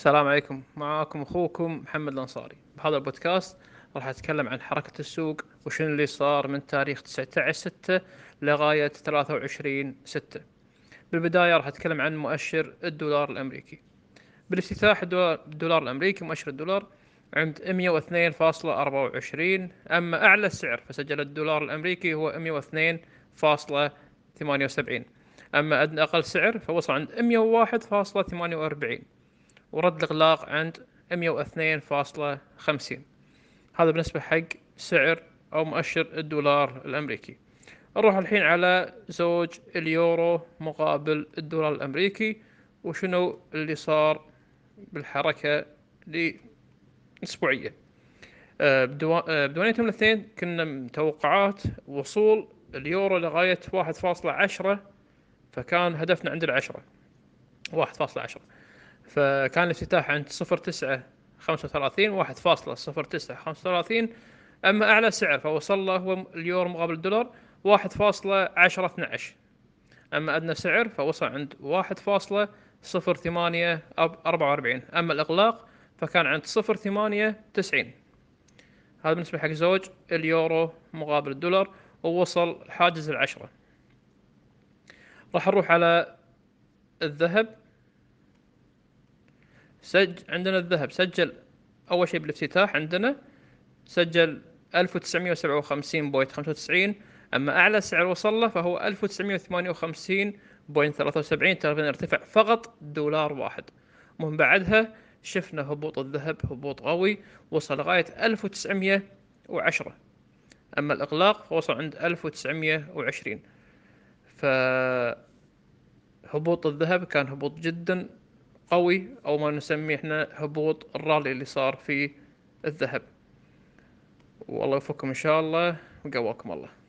السلام عليكم معاكم اخوكم محمد الانصاري بهذا البودكاست راح اتكلم عن حركه السوق وشنو اللي صار من تاريخ 19 6 لغايه 23 6 بالبدايه راح اتكلم عن مؤشر الدولار الامريكي بالافتتاح الدولار الامريكي مؤشر الدولار عند 102.24 اما اعلى سعر فسجل الدولار الامريكي هو 102.78 اما ادنى اقل سعر فوصل عند 101.48 ورد الإغلاق عند 102.50 هذا بالنسبة حق سعر أو مؤشر الدولار الأمريكي نروح الحين على زوج اليورو مقابل الدولار الأمريكي وشنو اللي صار بالحركة الأسبوعية آه، آه، بدونيتهم الاثنين كنا متوقعات وصول اليورو لغاية واحد فاصلة عشرة فكان هدفنا عند العشرة واحد فاصلة عشرة فكان الافتتاح عند 09 35 1.09 35 اما اعلى سعر فوصل له هو اليورو مقابل الدولار 1.10 12 اما ادنى سعر فوصل عند 44 اما الاغلاق فكان عند 90 هذا بالنسبة حق زوج اليورو مقابل الدولار ووصل حاجز العشرة راح نروح على الذهب سج عندنا الذهب سجل أول شيء بالافتتاح عندنا سجل 1957.95 أما أعلى سعر وصل له فهو 1958.73 تقريبا ارتفع فقط دولار واحد من بعدها شفنا هبوط الذهب هبوط قوي وصل لغاية 1910 أما الإغلاق فوصل عند 1920 هبوط الذهب كان هبوط جدا قوي او ما نسميه احنا هبوط الرالي اللي صار في الذهب والله يوفقكم ان شاء الله وقواكم الله